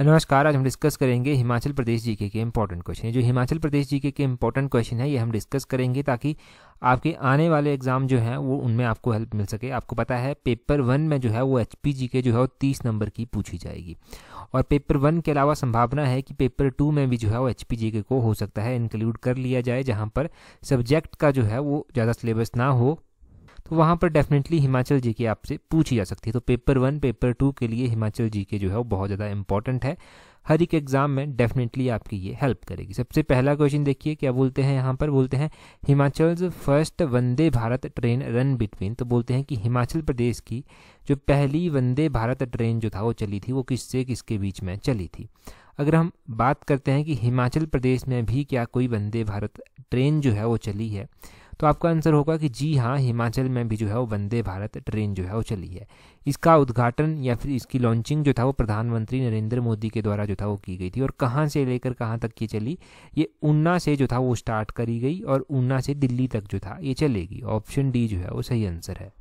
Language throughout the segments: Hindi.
नमस्कार आज हम डिस्कस करेंगे हिमाचल प्रदेश जीके के इम्पोर्टेंट क्वेश्चन जो हिमाचल प्रदेश जीके के इम्पोर्टेंट क्वेश्चन है ये हम डिस्कस करेंगे ताकि आपके आने वाले एग्जाम जो हैं वो उनमें आपको हेल्प मिल सके आपको पता है पेपर वन में जो है वो एच के जो है वो तीस नंबर की पूछी जाएगी और पेपर वन के अलावा संभावना है कि पेपर टू में भी जो है वो एच के को हो सकता है इंक्लूड कर लिया जाए जहाँ पर सब्जेक्ट का जो है वो ज़्यादा सिलेबस ना हो तो वहाँ पर डेफिनेटली हिमाचल जी की आपसे पूछी जा सकती है तो पेपर वन पेपर टू के लिए हिमाचल जी के जो है वो बहुत ज़्यादा इंपॉर्टेंट है हर एक एग्जाम में डेफिनेटली आपकी ये हेल्प करेगी सबसे पहला क्वेश्चन देखिए क्या बोलते हैं यहाँ पर बोलते हैं Himachal first Vande Bharat train run between तो बोलते हैं कि हिमाचल प्रदेश की जो पहली वंदे भारत ट्रेन जो था वो चली थी वो किससे किसके बीच में चली थी अगर हम बात करते हैं कि हिमाचल प्रदेश में भी क्या कोई वंदे भारत ट्रेन जो है वो चली है तो आपका आंसर होगा कि जी हाँ हिमाचल में भी जो है वो वंदे भारत ट्रेन जो है वो चली है इसका उद्घाटन या फिर इसकी लॉन्चिंग जो था वो प्रधानमंत्री नरेंद्र मोदी के द्वारा जो था वो की गई थी और कहाँ से लेकर कहाँ तक ये चली ये ऊना से जो था वो स्टार्ट करी गई और ऊना से दिल्ली तक जो था ये चलेगी ऑप्शन डी जो है वो सही आंसर है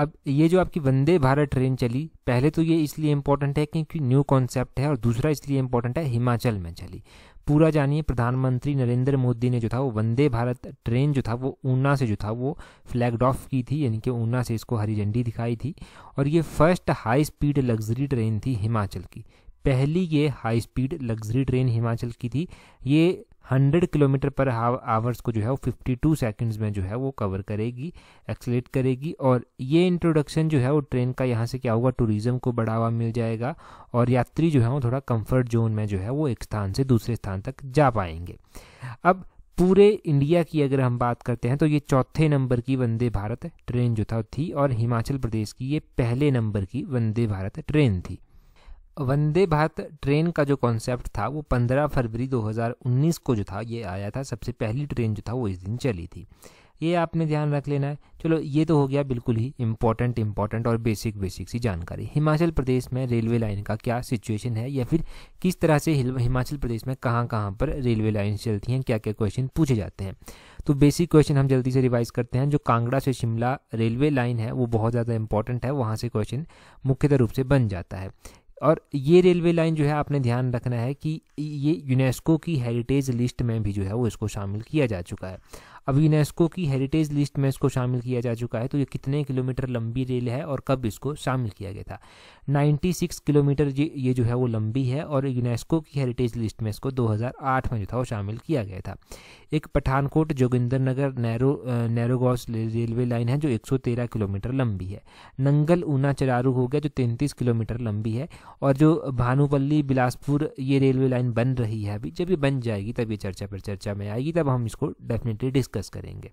अब ये जो आपकी वंदे भारत ट्रेन चली पहले तो ये इसलिए इम्पोर्टेंट है क्योंकि न्यू कॉन्सेप्ट है और दूसरा इसलिए इम्पोर्टेंट है हिमाचल में चली पूरा जानिए प्रधानमंत्री नरेंद्र मोदी ने जो था वो वंदे भारत ट्रेन जो था वो ऊना से जो था वो फ्लैग ऑफ की थी यानी कि ऊना से इसको हरी झंडी दिखाई थी और ये first high speed luxury train थी हिमाचल की पहली ये high speed luxury train Himachal की थी ये 100 किलोमीटर पर आवर्स को जो है वो 52 सेकंड्स में जो है वो कवर करेगी एक्सलेट करेगी और ये इंट्रोडक्शन जो है वो ट्रेन का यहाँ से क्या होगा टूरिज्म को बढ़ावा मिल जाएगा और यात्री जो है वो थोड़ा कंफर्ट जोन में जो है वो एक स्थान से दूसरे स्थान तक जा पाएंगे अब पूरे इंडिया की अगर हम बात करते हैं तो ये चौथे नंबर की वंदे भारत ट्रेन जो था थी और हिमाचल प्रदेश की ये पहले नंबर की वंदे भारत ट्रेन थी वंदे भारत ट्रेन का जो कॉन्सेप्ट था वो 15 फरवरी 2019 को जो था ये आया था सबसे पहली ट्रेन जो था वो इस दिन चली थी ये आपने ध्यान रख लेना है चलो ये तो हो गया बिल्कुल ही इम्पॉर्टेंट इम्पॉर्टेंट और बेसिक बेसिक सी जानकारी हिमाचल प्रदेश में रेलवे लाइन का क्या सिचुएशन है या फिर किस तरह से हिमाचल प्रदेश में कहाँ कहाँ पर रेलवे लाइन चलती हैं क्या क्या क्वेश्चन पूछे जाते हैं तो बेसिक क्वेश्चन हम जल्दी से रिवाइज करते हैं जो कांगड़ा से शिमला रेलवे लाइन है वो बहुत ज़्यादा इंपॉर्टेंट है वहाँ से क्वेश्चन मुख्यतः रूप से बन जाता है और ये रेलवे लाइन जो है आपने ध्यान रखना है कि ये यूनेस्को की हेरिटेज लिस्ट में भी जो है वो इसको शामिल किया जा चुका है अब यूनेस्को की हेरिटेज लिस्ट में इसको शामिल किया जा चुका है तो ये कितने किलोमीटर लंबी रेल है और कब इसको शामिल किया गया था 96 किलोमीटर ये जो है वो लंबी है और यूनेस्को की हेरिटेज लिस्ट में इसको 2008 में जो था वो शामिल किया गया था एक Pathankot Joginder Nagar narrow narrow gauge railway line है जो एक किलोमीटर लंबी है नंगल ऊना चरारू हो गया जो तैंतीस किलोमीटर लंबी है और जो भानुपल्ली बिलासपुर ये रेलवे लाइन बन रही है अभी जब ये बन जाएगी तब ये चर्चा पर चर्चा में आएगी तब हम इसको डेफिनेटली डिस्कस करेंगे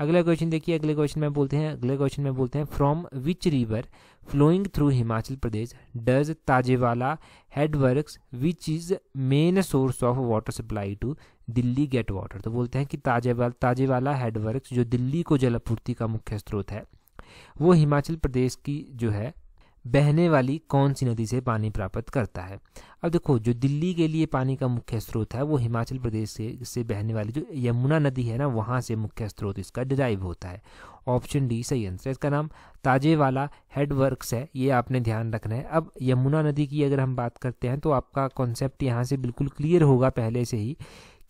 अगला क्वेश्चन देखिए अगले क्वेश्चन में बोलते हैं अगले क्वेश्चन में बोलते हैं from which river flowing through Himachal Pradesh does Tajewala headworks which is main source of water supply to Delhi get water तो बोलते हैं कि ताजेवाल ताजेवाला हेडवर्क्स जो दिल्ली को जलापूर्ति का मुख्य स्रोत है वो हिमाचल प्रदेश की जो है बहने वाली कौन सी नदी से पानी प्राप्त करता है अब देखो जो दिल्ली के लिए पानी का मुख्य स्रोत है वो हिमाचल प्रदेश से से बहने वाली जो यमुना नदी है ना वहाँ से मुख्य स्रोत इसका डिराइव होता है ऑप्शन डी सही आंसर इसका नाम ताजेवाला हेडवर्क्स है ये आपने ध्यान रखना है अब यमुना नदी की अगर हम बात करते हैं तो आपका कॉन्सेप्ट यहाँ से बिल्कुल क्लियर होगा पहले से ही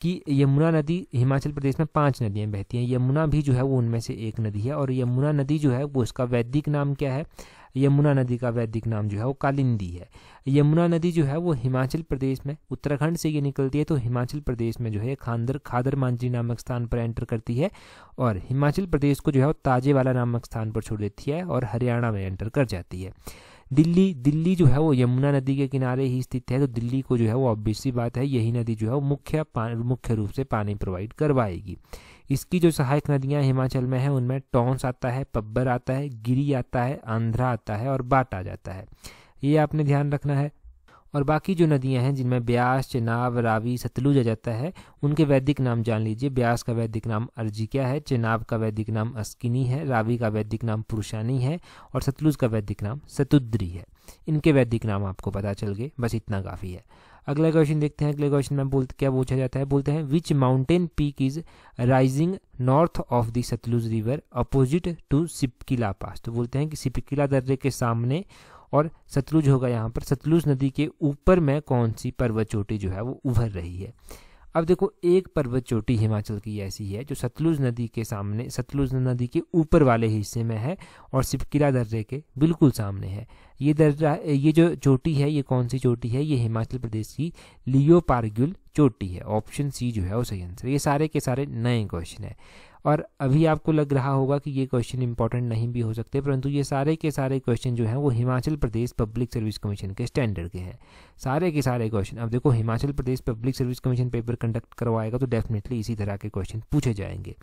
कि यमुना नदी हिमाचल प्रदेश में पांच नदियां बहती हैं यमुना भी जो है वो उनमें से एक नदी है और यमुना नदी जो है वो इसका वैदिक नाम क्या है यमुना नदी का वैदिक नाम जो है वो कालिंदी है यमुना नदी जो है वो हिमाचल प्रदेश में उत्तराखंड से ये निकलती है तो हिमाचल प्रदेश में जो है खांदर खादर मांझी नामक स्थान पर एंटर करती है और हिमाचल प्रदेश को जो है वो ताजेवाला नामक स्थान पर छोड़ देती है और हरियाणा में एंटर कर जाती है दिल्ली दिल्ली जो है वो यमुना नदी के किनारे ही स्थित है तो दिल्ली को जो है वो ऑब्वियसली बात है यही नदी जो है वो मुख्य मुख्य रूप से पानी प्रोवाइड करवाएगी इसकी जो सहायक नदियां हिमाचल में हैं उनमें टोंस आता है पब्बर आता है गिरी आता है आंध्रा आता है और बाट आ जाता है ये आपने ध्यान रखना है और बाकी जो नदियां हैं जिनमें ब्यास चेनाब रावी सतलुज आ जाता है उनके वैदिक नाम जान लीजिए ब्यास का वैदिक नाम अर्जिक्या है चेनाब का वैदिक नाम अस्किनी है रावी का वैदिक नाम पुरुषानी है और सतलुज का वैदिक नाम सतुद्री है इनके वैदिक नाम आपको पता चल गए बस इतना काफ़ी है अगला क्वेश्चन देखते हैं अगले क्वेश्चन में बोलते क्या पूछा जाता है बोलते हैं which mountain peak is rising north of the Sutlej river opposite to Shipki La pass तो बोलते हैं कि सिपकिला दर्रे के सामने और सतलुज होगा यहाँ पर सतलुज नदी के ऊपर में कौन सी पर्वत चोटी जो है वो उभर रही है अब देखो एक पर्वत चोटी हिमाचल की ऐसी है जो सतलुज नदी के सामने सतलुज नदी के ऊपर वाले हिस्से में है और सिपकिला दर्रे के बिल्कुल सामने है ये दर्रा ये जो चोटी है ये कौन सी चोटी है ये हिमाचल प्रदेश की लियो पार्ग्युल चोटी है ऑप्शन सी जो है वो सही आंसर ये सारे के सारे नए क्वेश्चन है और अभी आपको लग रहा होगा कि ये क्वेश्चन इंपॉर्टेंट नहीं भी हो सकते परंतु ये सारे के सारे क्वेश्चन जो हैं वो Himachal Pradesh public service commission के स्टैंडर्ड के हैं सारे के सारे क्वेश्चन अब देखो Himachal Pradesh public service commission paper conduct करवाएगा तो डेफिनेटली इसी तरह के क्वेश्चन पूछे जाएंगे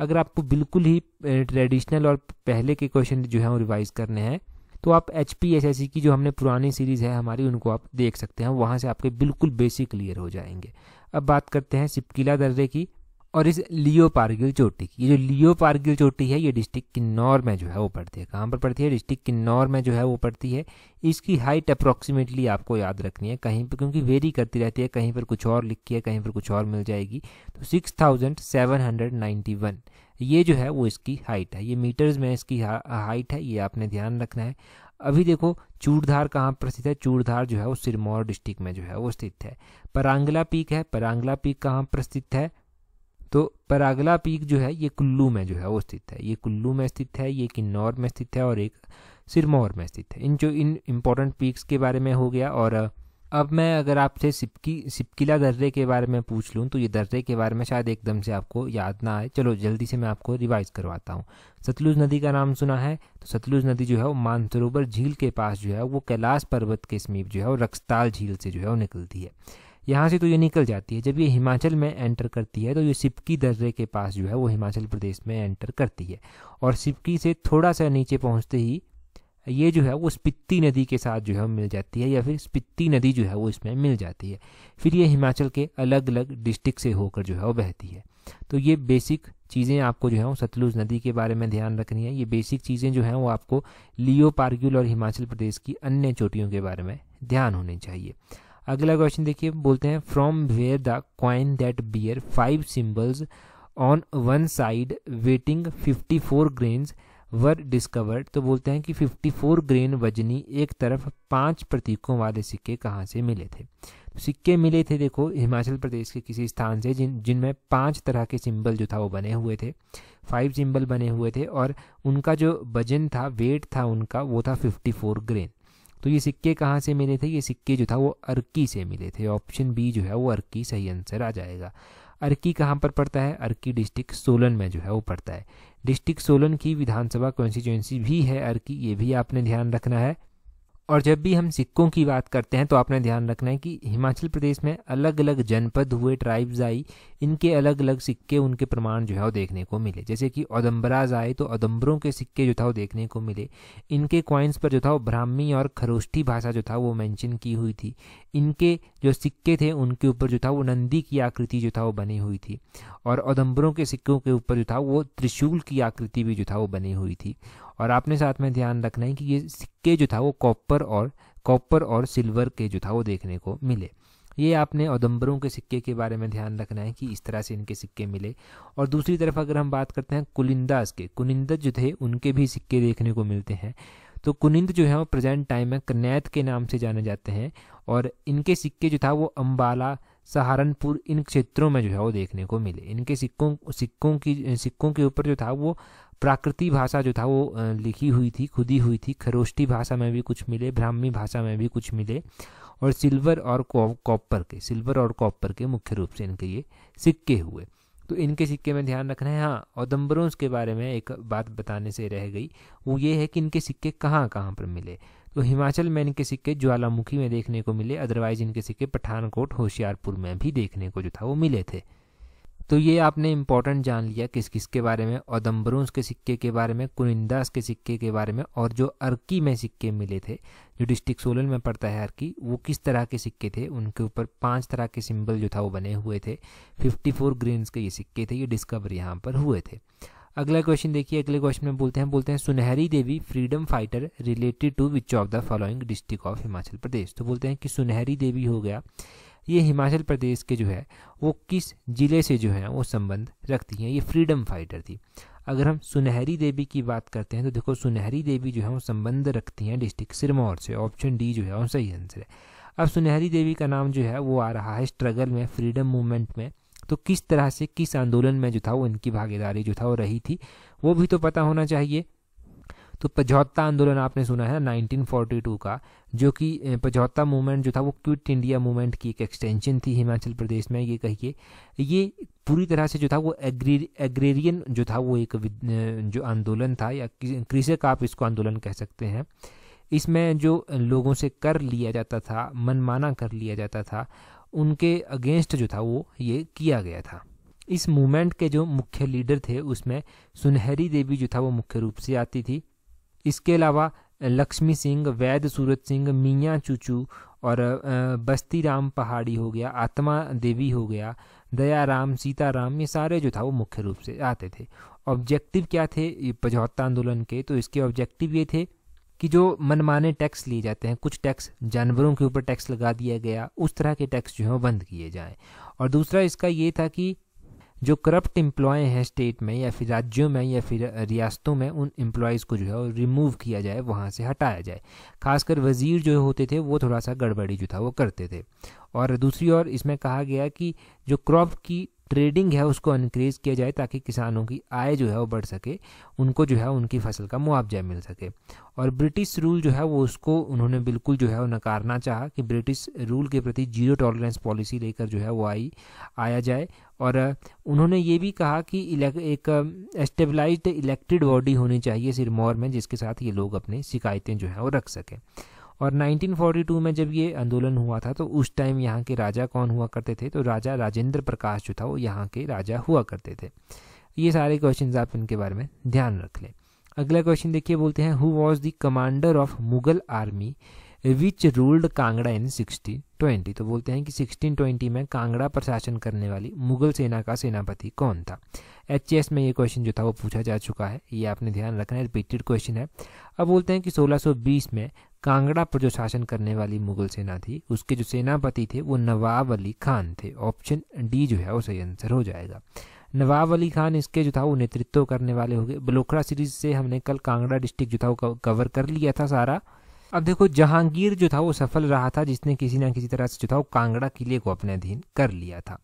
अगर आपको बिल्कुल ही ट्रेडिशनल और पहले के क्वेश्चन जो हैं वो रिवाइज करने हैं तो आप H P S S C की जो हमने पुरानी सीरीज़ है हमारी उनको आप देख सकते हैं वहाँ से आपके बिल्कुल बेसिक क्लियर हो जाएंगे अब बात करते हैं सिपकीला दर्रे की और इस लियो पारगिल चोटी की ये जो लियो पार्गिल चोटी है ये डिस्ट्रिक्ट किन्नौर में जो है वो पड़ती है कहाँ पर पड़ती है डिस्ट्रिक्ट किन्नौर में जो है वो पड़ती है इसकी हाइट अप्रॉक्सीमेटली आपको याद रखनी है कहीं पर क्योंकि वेरी करती रहती है कहीं पर कुछ और लिखी है कहीं पर कुछ और मिल जाएगी तो six thousand seven hundred ninety one ये जो है वो इसकी हाइट है ये मीटर्स में इसकी हा, हाइट है ये आपने ध्यान रखना है अभी देखो चूड़धार कहाँ पर स्थित है चूड़धार जो है वो सिरमौर डिस्ट्रिक्ट में जो है वो स्थित है परांगला पीक है परांगला पीक कहाँ पर स्थित है तो परागला पीक जो है ये कुल्लू में जो है वो स्थित है ये कुल्लू में स्थित है ये किन्नौर में स्थित है और एक सिरमौर में स्थित है इन जो इन इम्पोर्टेंट पीक्स के बारे में हो गया और अब मैं अगर आपसे सिपकी सिपकिला दर्रे के बारे में पूछ लूँ तो ये दर्रे के बारे में शायद एकदम से आपको याद ना आए चलो जल्दी से मैं आपको रिवाइज करवाता हूँ सतलुज नदी का नाम सुना है तो सतलुज नदी जो है वो मानसरोवर झील के पास जो है वो कैलाश पर्वत के समीप जो है वो रक्सताल झील से जो है वो निकलती है यहाँ से तो ये निकल जाती है जब ये हिमाचल में एंटर करती है तो ये सिपकी दर्रे के पास जो है वो हिमाचल प्रदेश में एंटर करती है और सिपकी से थोड़ा सा नीचे पहुँचते ही ये जो है वो स्पित्ती नदी के साथ जो है मिल जाती है या फिर स्पित्ती नदी जो है वो इसमें मिल जाती है फिर ये हिमाचल के अलग अलग डिस्ट्रिक्ट से होकर जो है वो बहती है तो ये बेसिक चीज़ें आपको जो है वो सतलुज नदी के बारे में ध्यान रखनी है ये बेसिक चीज़ें जो हैं वो आपको लियो पार्ग्यूल और हिमाचल प्रदेश की अन्य चोटियों के बारे में ध्यान होने चाहिए अगला क्वेश्चन देखिए बोलते हैं from where the coin that bear five symbols on one side weighting 54 four grains were discovered तो बोलते हैं कि 54 ग्रेन वजनी एक तरफ पांच प्रतीकों वाले सिक्के कहाँ से मिले थे तो सिक्के मिले थे देखो हिमाचल प्रदेश के किसी स्थान से जिन जिनमें पांच तरह के सिंबल जो था वो बने हुए थे फाइव सिंबल बने हुए थे और उनका जो वजन था वेट था उनका वो था 54 ग्रेन तो ये सिक्के कहाँ से मिले थे ये सिक्के जो था वो अर्की से मिले थे ऑप्शन बी जो है वो अर्की सही आंसर आ जाएगा अर्की कहाँ पर पड़ता है अर्की डिस्ट्रिक्ट सोलन में जो है वो पड़ता है डिस्ट्रिक्ट सोलन की विधानसभा कॉन्स्टिट्यूंसी भी है अर्की ये भी आपने ध्यान रखना है और जब भी हम सिक्कों की बात करते हैं तो आपने ध्यान रखना है कि हिमाचल प्रदेश में अलग अलग जनपद हुए ट्राइब्स आई इनके अलग अलग सिक्के उनके प्रमाण जो है वो देखने को मिले जैसे कि औदम्बराज आए तो औदम्बरों के सिक्के जो था वो देखने को मिले इनके कॉइन्स पर जो था वो ब्राह्मी और खरोष्ठी भाषा जो था वो मेंशन की हुई थी इनके जो सिक्के थे उनके ऊपर जो था वो नंदी की आकृति जो था वो बनी हुई थी और औदम्बरों के सिक्कों के ऊपर जो था वो त्रिशूल की आकृति भी जो था वो बनी हुई थी और आपने साथ में ध्यान रखना है कि ये सिक्के जो था वो कॉपर और कॉपर और सिल्वर के जो था वो देखने को मिले ये आपने औदम्बरों के सिक्के के बारे में ध्यान रखना है कि इस तरह से इनके सिक्के मिले और दूसरी तरफ अगर हम बात करते हैं कुलिंदाज के कुनिंदा जो थे उनके भी सिक्के देखने को मिलते हैं तो कुनिंद जो है वो प्रेजेंट टाइम में कन्यात के नाम से जाने जाते हैं और इनके सिक्के जो था वो अम्बाला सहारनपुर इन क्षेत्रों में जो है वो देखने को मिले इनके सिक्कों सिक्कों की सिक्कों के ऊपर जो था वो प्राकृति भाषा जो था वो लिखी हुई थी खुदी हुई थी खरोष्टी भाषा में भी कुछ मिले ब्राह्मी भाषा में भी कुछ मिले और सिल्वर और कॉपर के सिल्वर और कॉपर के मुख्य रूप से इनके ये सिक्के हुए तो इनके सिक्के में ध्यान रखना है हाँ और दम्बरोंस के बारे में एक बात बताने से रह गई वो ये है कि इनके सिक्के कहाँ कहाँ पर मिले तो हिमाचल में इनके सिक्के ज्वालामुखी में देखने को मिले अदरवाइज इनके सिक्के पठानकोट होशियारपुर में भी देखने को जो था वो मिले थे तो ये आपने इम्पोर्टेंट जान लिया किस किस के बारे में औदम्बरूस के सिक्के के बारे में कुनिंदास के सिक्के के बारे में और जो अर्की में सिक्के मिले थे जो डिस्ट्रिक्ट सोलन में पड़ता है अर्की वो किस तरह के सिक्के थे उनके ऊपर पांच तरह के सिंबल जो था वो बने हुए थे 54 फोर ग्रेन्स के ये सिक्के थे ये डिस्कवर यहाँ पर हुए थे अगला क्वेश्चन देखिए अगले क्वेश्चन में बोलते हैं बोलते हैं Sunehri Devi freedom fighter related to which of the following district of Himachal Pradesh तो बोलते हैं कि सुनहरी देवी हो गया ये हिमाचल प्रदेश के जो है वो किस ज़िले से जो है वो संबंध रखती हैं ये फ्रीडम फाइटर थी अगर हम सुनहरी देवी की बात करते हैं तो देखो सुनहरी देवी जो है वो संबंध रखती हैं डिस्ट्रिक्ट सिरमौर से ऑप्शन डी जो है वो सही आंसर है अब सुनहरी देवी का नाम जो है वो आ रहा है स्ट्रगल में फ्रीडम मूवमेंट में तो किस तरह से किस आंदोलन में जो था वो इनकी भागीदारी जो था वो रही थी वो भी तो पता होना चाहिए तो पझौता आंदोलन आपने सुना है 1942 का जो कि पझौता मूवमेंट जो था वो क्विट इंडिया मूवमेंट की एक एक्सटेंशन थी हिमाचल प्रदेश में ये कहिए ये पूरी तरह से जो था वो एग्री एग्रेरियन जो था वो एक जो आंदोलन था या कृषक आप इसको आंदोलन कह सकते हैं इसमें जो लोगों से कर लिया जाता था मनमाना कर लिया जाता था उनके अगेंस्ट जो था वो ये किया गया था इस मूवमेंट के जो मुख्य लीडर थे उसमें सुनहरी देवी जो था वो मुख्य रूप से आती थी इसके अलावा लक्ष्मी सिंह वैद सूरज सिंह मियाँ चूचू और बस्ती राम पहाड़ी हो गया आत्मा देवी हो गया दया राम सीता राम ये सारे जो था वो मुख्य रूप से आते थे ऑब्जेक्टिव क्या थे पचहत्तर आंदोलन के तो इसके ऑब्जेक्टिव ये थे कि जो मनमाने टैक्स लिए जाते हैं कुछ टैक्स जानवरों के ऊपर टैक्स लगा दिया गया उस तरह के टैक्स जो हैं बंद किए जाएं और दूसरा इसका ये था कि जो करप्ट एम्प्लॉय हैं स्टेट में या फिर राज्यों में या फिर रियासतों में उन एम्प्लॉयज़ को जो है रिमूव किया जाए वहाँ से हटाया जाए खासकर वज़ीर जो होते थे वो थोड़ा सा गड़बड़ी जो था वो करते थे और दूसरी ओर इसमें कहा गया कि जो क्रॉप की ट्रेडिंग है उसको इनक्रीज़ किया जाए ताकि किसानों की आय जो है वो बढ़ सके उनको जो है उनकी फसल का मुआवजा मिल सके और ब्रिटिश रूल जो है वो उसको उन्होंने बिल्कुल जो है वो नकारना चाहा कि ब्रिटिश रूल के प्रति जीरो टॉलरेंस पॉलिसी लेकर जो है वो आई आया जाए और उन्होंने ये भी कहा कि एक स्टेबलाइज इलेक्टेड बॉडी होनी चाहिए सिरमौर में जिसके साथ ये लोग अपनी शिकायतें जो है वो रख सकें और 1942 में जब ये आंदोलन हुआ था तो उस टाइम यहाँ के राजा कौन हुआ करते थे तो राजा राजेंद्र प्रकाश जो था वो यहाँ के राजा हुआ करते थे ये सारे क्वेश्चन आप इनके बारे में ध्यान रख लें अगला क्वेश्चन देखिए बोलते हैं who was the commander of Mughal army which ruled Kangra in sixteen twenty तो बोलते हैं कि सिक्सटीन ट्वेंटी में कांगड़ा पर शासन करने वाली मुगल सेना का सेनापति कौन था एच में ये क्वेश्चन जो था वो पूछा जा चुका है ये आपने ध्यान रखना है रिपीटेड क्वेश्चन है अब बोलते हैं कि 1620 में कांगड़ा पर जो शासन करने वाली मुगल सेना थी उसके जो सेनापति थे वो नवाब अली खान थे ऑप्शन डी जो है वो सही आंसर हो जाएगा नवाब अली खान इसके जो था वो नेतृत्व करने वाले हो गए बलोखड़ा सीरीज से हमने कल कांगड़ा डिस्ट्रिक्ट जो था वो कवर कर लिया था सारा अब देखो जहांगीर जो था वो सफल रहा था जिसने किसी ना किसी तरह से जो था वो कांगड़ा किले को अपने अधीन कर लिया था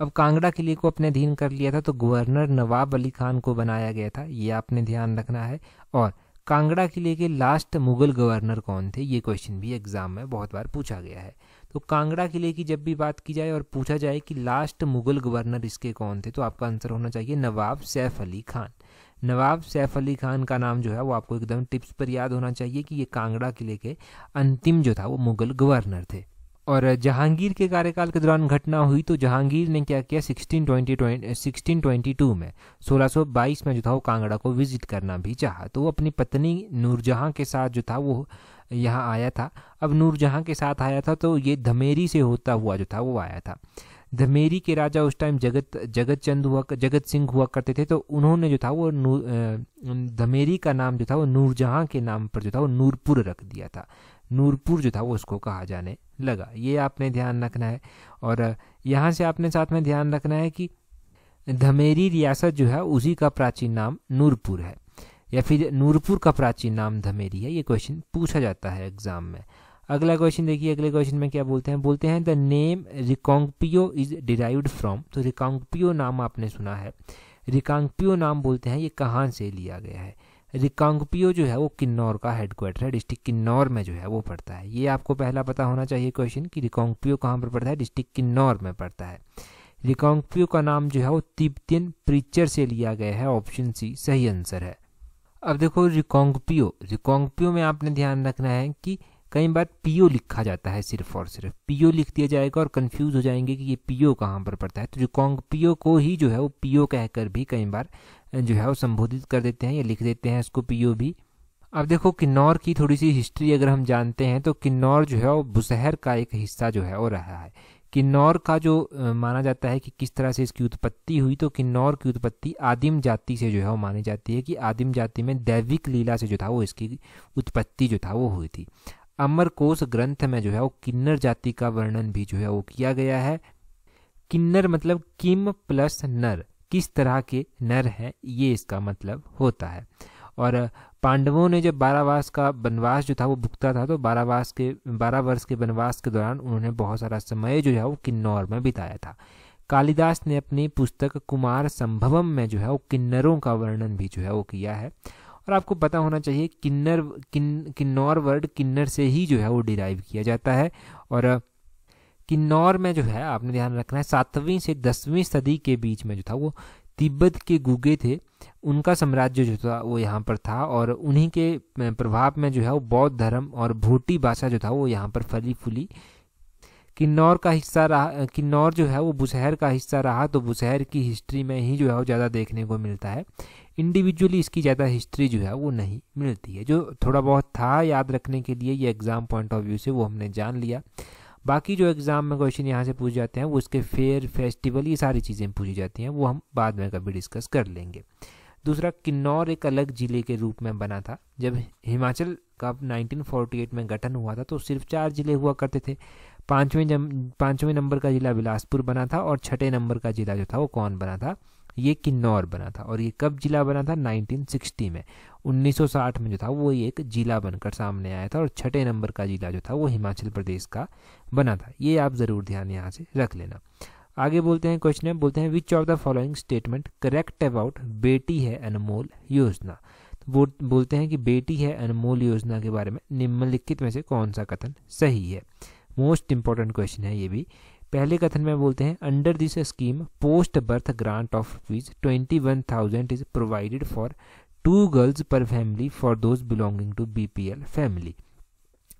अब कांगड़ा किले को अपने अधीन कर लिया था तो गवर्नर नवाब अली खान को बनाया गया था ये आपने ध्यान रखना है और कांगड़ा किले के लास्ट मुगल गवर्नर कौन थे ये क्वेश्चन भी एग्जाम में बहुत बार पूछा गया है तो कांगड़ा किले की जब भी बात की जाए और पूछा जाए कि लास्ट मुगल गवर्नर इसके कौन थे तो आपका आंसर होना चाहिए नवाब सैफ अली खान नवाब सैफ अली खान का नाम जो है वो आपको एकदम टिप्स पर याद होना चाहिए कि ये कांगड़ा किले के अंतिम जो था वो मुगल गवर्नर थे और जहांगीर के कार्यकाल के दौरान घटना हुई तो जहांगीर ने क्या किया 1620 1622 में 1622 में जो था वो कांगड़ा को विजिट करना भी चाहा तो वो अपनी पत्नी नूरजहां के साथ जो था वो यहाँ आया था अब नूरजहां के साथ आया था तो ये धमेरी से होता हुआ जो था वो आया था धमेरी के राजा उस टाइम जगत जगत चंद हुआ जगत सिंह हुआ करते थे तो उन्होंने जो था वो धमेरी का नाम जो था वो नूरजहाँ के नाम पर जो था वो नूरपुर रख दिया था नूरपुर जो था वो उसको कहा जाने लगा ये आपने ध्यान रखना है और यहाँ से आपने साथ में ध्यान रखना है कि धमेरी रियासत जो है उसी का प्राचीन नाम नूरपुर है या फिर नूरपुर का प्राचीन नाम धमेरी है ये क्वेश्चन पूछा जाता है एग्जाम में अगला क्वेश्चन देखिए अगले क्वेश्चन में क्या बोलते हैं बोलते हैं the name Reckong Peo is derived from तो रिकांगपियो नाम आपने सुना है रिकांगपियो नाम बोलते हैं ये कहाँ से लिया गया है रिकांगपियो जो है वो किन्नौर का हेडक्वार्टर है डिस्ट्रिक्ट किन्नौर में जो है वो पड़ता है ये आपको पहला पता होना चाहिए क्वेश्चन कि रिकॉन्गपियो कहाँ पर पड़ता है डिस्ट्रिक्ट किन्नौर में पड़ता है रिकॉन्गपियो का नाम जो है वो तिब्बतियन प्रीचर से लिया गया है ऑप्शन सी सही आंसर है अब देखो रिकोंगपियो रिकॉन्गपियो में आपने ध्यान रखना है कि कई बार पीओ लिखा जाता है सिर्फ और सिर्फ पीओ लिख दिया जाएगा और कंफ्यूज हो जाएंगे कि ये पीओ कहाँ पर पड़ता है तो जो कॉन्ग पीओ को ही जो है वो पीओ कहकर भी कई बार जो है वो संबोधित कर देते हैं या लिख देते हैं इसको पीओ भी अब देखो किन्नौर की थोड़ी सी हिस्ट्री अगर हम जानते हैं तो किन्नौर जो है वो बुशहर का एक हिस्सा जो है वो रहा है किन्नौर का जो माना जाता है कि किस तरह से इसकी उत्पत्ति हुई तो किन्नौर की उत्पत्ति आदिम जाति से जो है वो मानी जाती है कि आदिम जाति में दैविक लीला से जो था वो इसकी उत्पत्ति जो था वो हुई थी अमरकोश ग्रंथ में जो है वो किन्नर जाति का वर्णन भी जो है वो किया गया है किन्नर मतलब किम प्लस नर किस तरह के नर हैं ये इसका मतलब होता है और पांडवों ने जब बारावास का वनवास जो था वो भुगता था तो बारावास के बारह वर्ष के वनवास के दौरान उन्होंने बहुत सारा समय जो है वो किन्नौर में बिताया था कालिदास ने अपनी पुस्तक कुमार संभवम में जो है वो किन्नरों का वर्णन भी जो है वो किया है और आपको पता होना चाहिए किन्नर किन किन्नौर वर्ड किन्नर से ही जो है वो डिराइव किया जाता है और किन्नौर में जो है आपने ध्यान रखना है सातवीं से दसवीं सदी के बीच में जो था वो तिब्बत के गुगे थे उनका साम्राज्य जो था वो यहाँ पर था और उन्हीं के प्रभाव में जो है वो बौद्ध धर्म और भोटी भाषा जो था वो यहाँ पर फली फूली किन्नौर का हिस्सा रहा किन्नौर जो है वो बुशहर का हिस्सा रहा तो बुशहर की हिस्ट्री में ही जो है वो ज़्यादा देखने को मिलता है इंडिविजुअली इसकी ज़्यादा हिस्ट्री जो है वो नहीं मिलती है जो थोड़ा बहुत था याद रखने के लिए ये एग्ज़ाम पॉइंट ऑफ व्यू से वो हमने जान लिया बाकी जो एग्ज़ाम में क्वेश्चन यहाँ से पूछ जाते हैं वो उसके फेयर फेस्टिवल ये सारी चीज़ें पूछी जाती हैं वो हम बाद में कभी डिस्कस कर लेंगे दूसरा किन्नौर एक अलग ज़िले के रूप में बना था जब हिमाचल का 1948 में गठन हुआ था तो सिर्फ चार ज़िले हुआ करते थे पांचवें पांचवें नंबर का जिला बिलासपुर बना था और छठे नंबर का जिला जो था वो कौन बना था ये किन्नौर बना था और ये कब जिला बना था 1960 में 1960 में जो था वो एक जिला बनकर सामने आया था और छठे नंबर का जिला जो था वो हिमाचल प्रदेश का बना था ये आप ज़रूर ध्यान यहाँ से रख लेना आगे बोलते हैं क्वेश्चन है बोलते हैं which of the following statement correct about Beti Hai अनमोल योजना वो तो बोलते हैं कि बेटी है अनमोल योजना के बारे में निम्नलिखित में से कौन सा कथन सही है मोस्ट इंपॉर्टेंट क्वेश्चन है ये भी पहले कथन में बोलते हैं under this scheme post birth grant of rupees twenty one thousand is provided for two girls per family for those belonging to BPL family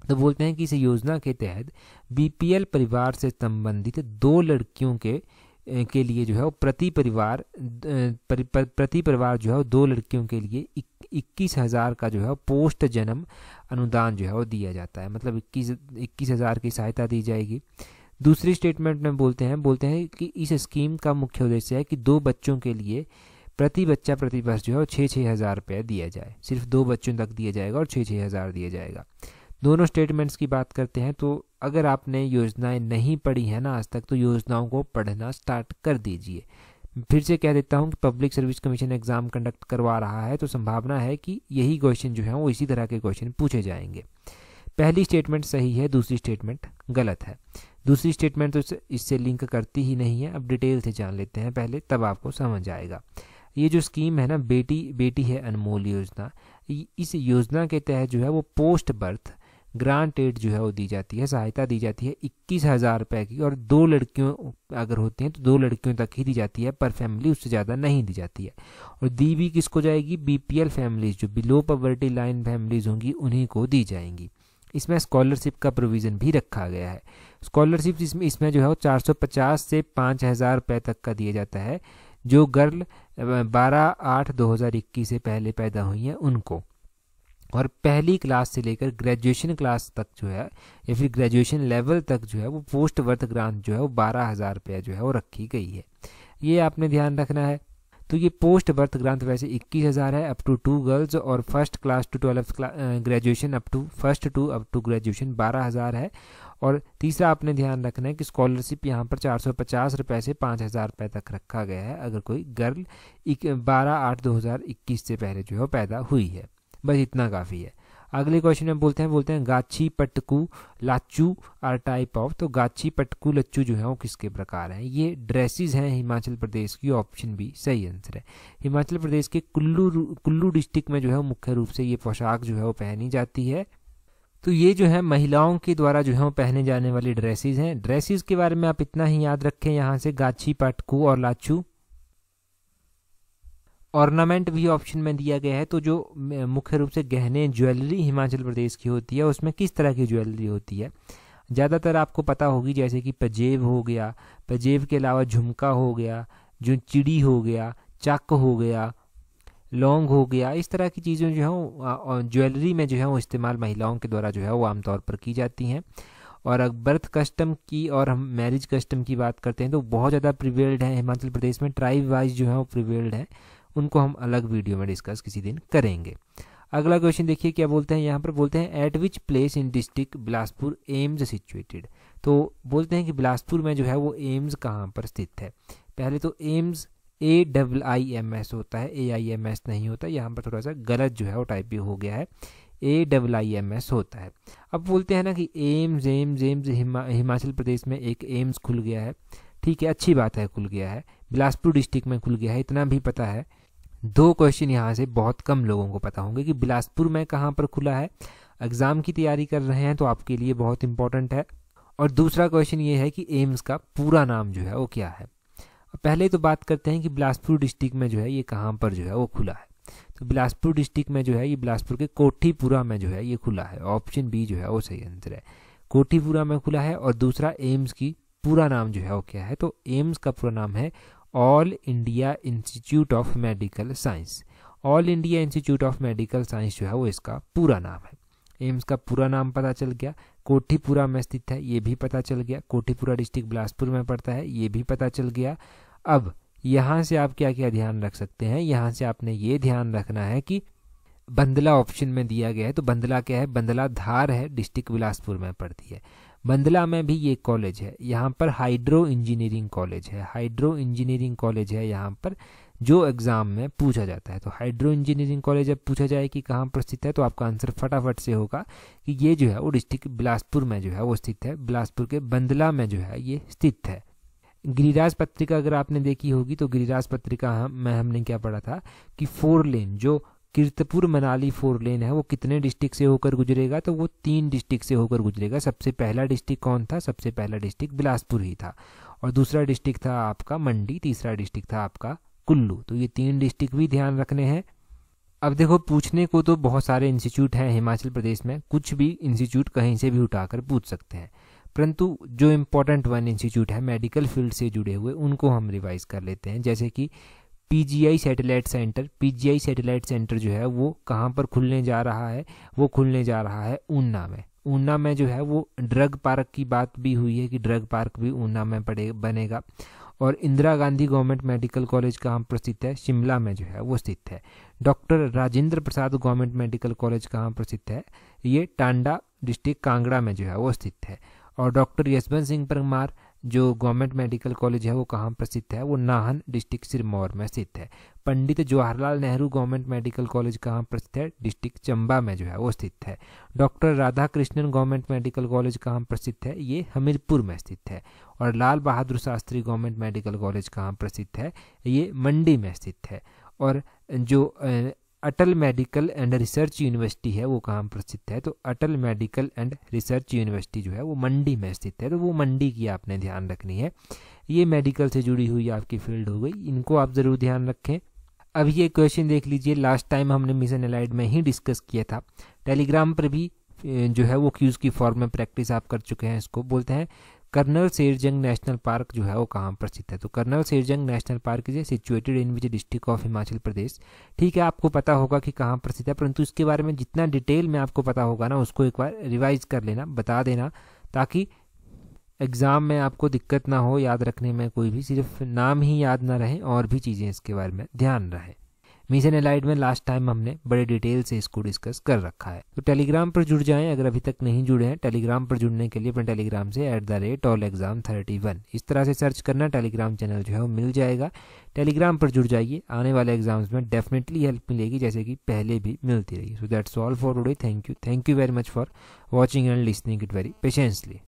तो बोलते हैं कि इस योजना के तहत बीपीएल परिवार से संबंधित दो लड़कियों के के लिए जो है प्रति परिवार प्रति परिवार जो है दो लड़कियों के लिए इक्कीस हज़ार का जो है पोस्ट जन्म अनुदान जो है वो दिया जाता है मतलब इक्कीस इक्कीस हज़ार की सहायता दी जाएगी दूसरी स्टेटमेंट में बोलते हैं बोलते हैं कि इस स्कीम का मुख्य उद्देश्य है कि दो बच्चों के लिए प्रति बच्चा प्रति वर्ष जो है छः छः हज़ार रुपया दिया जाए सिर्फ दो बच्चों तक दिया जाएगा और छः छः हज़ार दिया जाएगा दोनों स्टेटमेंट्स की बात करते हैं तो अगर आपने योजनाएं नहीं पढ़ी है ना आज तक तो योजनाओं को पढ़ना स्टार्ट कर दीजिए फिर से कह देता हूँ कि public service commission exam conduct करवा रहा है तो संभावना है कि यही क्वेश्चन जो है वो इसी तरह के क्वेश्चन पूछे जाएंगे पहली स्टेटमेंट सही है दूसरी स्टेटमेंट गलत है दूसरी स्टेटमेंट तो इससे लिंक करती ही नहीं है अब डिटेल से जान लेते हैं पहले तब आपको समझ आएगा ये जो स्कीम है ना बेटी बेटी है अनमोल योजना इस योजना के तहत जो है वो पोस्ट बर्थ ग्रांट एड जो है वो दी जाती है सहायता दी जाती है इक्कीस हज़ार रुपये की और दो लड़कियों अगर होती हैं तो दो लड़कियों तक ही दी जाती है पर फैमिली उससे ज़्यादा नहीं दी जाती है और दी भी किसको जाएगी बीपीएल फैमिलीज जो बिलो पॉवर्टी लाइन फैमिलीज होंगी उन्हीं को दी जाएंगी इसमें स्कॉलरशिप का प्रोविज़न भी रखा गया है स्कॉलरशिप इसमें इसमें जो है वो पचास से पाँच हज़ार रुपये तक का दिया जाता है जो गर्ल बारह आठ दो हज़ार इक्कीस से पहले पैदा हुई हैं उनको और पहली क्लास से लेकर ग्रेजुएशन क्लास तक जो है या फिर ग्रेजुएशन लेवल तक जो है वो पोस्ट वर्थ ग्रांट जो है वो बारह हज़ार रुपया जो है वो रखी गई है ये आपने ध्यान रखना है तो ये पोस्ट बर्थ ग्रांट वैसे इक्कीस हज़ार है अप टू टू गर्ल्स और first class to twelfth graduation up to first to up to graduation बारह हज़ार है और तीसरा आपने ध्यान रखना है कि स्कॉलरशिप यहाँ पर चार सौ पचास रुपये से पाँच हज़ार रुपये तक रखा गया है अगर कोई गर्ल बारह आठ दो हज़ार इक्कीस से पहले जो है पैदा हुई है बस इतना काफ़ी है अगले क्वेश्चन में बोलते हैं बोलते हैं Gachhi Patku Lachu are type of तो गाछी पटकू लच्चू जो है वो किसके प्रकार हैं ये ड्रेसेस हैं हिमाचल प्रदेश की ऑप्शन बी सही आंसर है हिमाचल प्रदेश के कुल्लू कुल्लू डिस्ट्रिक्ट में जो है मुख्य रूप से ये पोशाक जो है वो पहनी जाती है तो ये जो है महिलाओं के द्वारा जो है वो पहने जाने वाली ड्रेसेज हैं ड्रेसेज के बारे में आप इतना ही याद रखें यहाँ से गाछी पटकू और लाचू ऑर्नामेंट भी ऑप्शन में दिया गया है तो जो मुख्य रूप से गहने ज्वेलरी हिमाचल प्रदेश की होती है उसमें किस तरह की ज्वेलरी होती है ज़्यादातर आपको पता होगी जैसे कि पजेब हो गया पजेब के अलावा झुमका हो गया जो चिड़ी हो गया चक हो गया लौंग हो गया इस तरह की चीज़ें जो हैं ज्वेलरी में जो है वो इस्तेमाल महिलाओं के द्वारा जो है वो आमतौर पर की जाती हैं और अगर बर्थ कस्टम की और हम मैरिज कस्टम की बात करते हैं तो बहुत ज़्यादा प्रिवेल्ड है हिमाचल प्रदेश में ट्राइब वाइज जो है वो प्रिवेल्ड है उनको हम अलग वीडियो में डिस्कस किसी दिन करेंगे अगला क्वेश्चन देखिए क्या बोलते हैं यहाँ पर बोलते हैं at which place in district Bilaspur AIIMS situated तो बोलते हैं कि बिलासपुर में जो है वो एम्स कहाँ पर स्थित है पहले तो AIIMS A double I M S होता है ए आई एम एस नहीं होता यहाँ पर थोड़ा सा गलत जो है वो टाइप भी हो गया है A double I M S होता है अब बोलते हैं ना कि एम्स एम्स एम्स हिमा, हिमाचल प्रदेश में एक एम्स खुल गया है ठीक है अच्छी बात है खुल गया है बिलासपुर डिस्ट्रिक्ट में खुल गया है इतना भी पता है दो क्वेश्चन यहाँ से बहुत कम लोगों को पता होंगे कि बिलासपुर में कहाँ पर खुला है एग्ज़ाम की तैयारी कर रहे हैं तो आपके लिए बहुत इंपॉर्टेंट है और दूसरा क्वेश्चन ये है कि एम्स का पूरा नाम जो है वो क्या है पहले तो बात करते हैं कि बिलासपुर डिस्ट्रिक्ट में जो है ये कहाँ पर जो है वो खुला है तो बिलासपुर डिस्ट्रिक्ट में जो है ये बिलासपुर के कोठीपुरा में जो है ये खुला है ऑप्शन बी जो है वो सही आंसर है कोठीपुरा में खुला है और दूसरा एम्स की पूरा नाम जो है वो क्या है तो एम्स का पूरा नाम है all India institute of medical science all India institute of medical science जो है वो इसका पूरा नाम है एम्स का पूरा नाम पता चल गया कोठीपुरा में स्थित है ये भी पता चल गया कोठीपुरा डिस्ट्रिक्ट बिलासपुर में पड़ता है ये भी पता चल गया अब यहाँ से आप क्या क्या ध्यान रख सकते हैं यहाँ से आपने ये ध्यान रखना है कि बंदला ऑप्शन में दिया गया है तो बंदला क्या है बंदला धार है डिस्ट्रिक्ट बिलासपुर में पड़ती है बंदला में भी ये कॉलेज है यहाँ पर हाइड्रो इंजीनियरिंग कॉलेज है हाइड्रो इंजीनियरिंग कॉलेज है यहाँ पर जो एग्ज़ाम में पूछा जाता है तो हाइड्रो इंजीनियरिंग कॉलेज जब पूछा जाए कि कहाँ पर स्थित है तो आपका आंसर फटाफट से होगा कि ये जो है वो डिस्ट्रिक्ट बिलासपुर में जो है वो स्थित है बिलासपुर के बंदला में जो है ये स्थित है गिरिराज पत्रिका अगर आपने देखी होगी तो गिरिराज पत्रिका हम में हमने क्या पढ़ा था कि फोर लेन जो कीर्तपुर मनाली फोर लेन है वो कितने डिस्ट्रिक्ट से होकर गुजरेगा तो वो तीन डिस्ट्रिक्ट से होकर गुजरेगा सबसे पहला डिस्ट्रिक्ट कौन था सबसे पहला डिस्ट्रिक्ट बिलासपुर ही था और दूसरा डिस्ट्रिक्ट था आपका मंडी तीसरा डिस्ट्रिक्ट था आपका कुल्लू तो ये तीन डिस्ट्रिक्ट भी ध्यान रखने हैं अब देखो पूछने को तो बहुत सारे इंस्टीट्यूट हैं हिमाचल प्रदेश में कुछ भी इंस्टीट्यूट कहीं से भी उठाकर पूछ सकते हैं परंतु जो इम्पोर्टेंट वन इंस्टीट्यूट है मेडिकल फील्ड से जुड़े हुए उनको हम रिवाइज कर लेते हैं जैसे कि PGI satellite centre PGI satellite centre जो है वो कहाँ पर खुलने जा रहा है वो खुलने जा रहा है ऊना में ऊना में जो है वो ड्रग पार्क की बात भी हुई है कि ड्रग पार्क भी ऊना में पड़े बनेगा और Indira Gandhi government medical college कहाँ पर स्थित है शिमला में जो है वो स्थित है doctor Rajendra Prasad government medical college कहाँ पर स्थित है ये टांडा डिस्ट्रिक्ट कांगड़ा में जो है वो स्थित है और डॉक्टर यशवंत सिंह परमार जो गवर्नमेंट मेडिकल कॉलेज है वो कहाँ पर स्थित है वो नाहन डिस्ट्रिक्ट सिरमौर में स्थित है Pandit Jawaharlal Nehru government medical college कहाँ पर स्थित है डिस्ट्रिक्ट चंबा में जो है वो स्थित है doctor Radha Krishnan government medical college कहाँ पर स्थित है ये हमीरपुर में स्थित है और Lal Bahadur Shastri government medical college कहाँ प्रसिद्ध है ये मंडी में स्थित है और जो Atal medical and research university है वो कहाँ पर स्थित है तो Atal medical and research university जो है वो मंडी में स्थित है तो वो मंडी की आपने ध्यान रखनी है ये मेडिकल से जुड़ी हुई आपकी फील्ड हो गई इनको आप ज़रूर ध्यान रखें अब ये क्वेश्चन देख लीजिए लास्ट टाइम हमने मिशन एलाइड में ही डिस्कस किया था टेलीग्राम पर भी जो है वो क्यूज़ की फॉर्म में प्रैक्टिस आप कर चुके हैं इसको बोलते हैं कर्नल सेरजंग नेशनल पार्क जो है वो कहाँ पर स्थित है तो colonel Sherjung national park is situated in which district of Himachal Pradesh ठीक है आपको पता होगा कि कहाँ पर स्थित है परंतु इसके बारे में जितना डिटेल में आपको पता होगा ना उसको एक बार रिवाइज कर लेना बता देना ताकि एग्ज़ाम में आपको दिक्कत ना हो याद रखने में कोई भी सिर्फ नाम ही याद ना रहे और भी चीज़ें इसके बारे में ध्यान रहे मिशन एलाइड में लास्ट टाइम हमने बड़े डिटेल से इसको डिस्कस कर रखा है तो टेलीग्राम पर जुड़ जाएं अगर अभी तक नहीं जुड़े हैं टेलीग्राम पर जुड़ने के लिए अपने टेलीग्राम से at the rate all exam thirty one इस तरह से सर्च करना टेलीग्राम चैनल जो है वो मिल जाएगा टेलीग्राम पर जुड़ जाइए आने वाले एग्जाम्स में डेफिनेटली हेल्प मिलेगी जैसे कि पहले भी मिलती रही so that's all for today thank you thank you very much for watching and listening it very patiently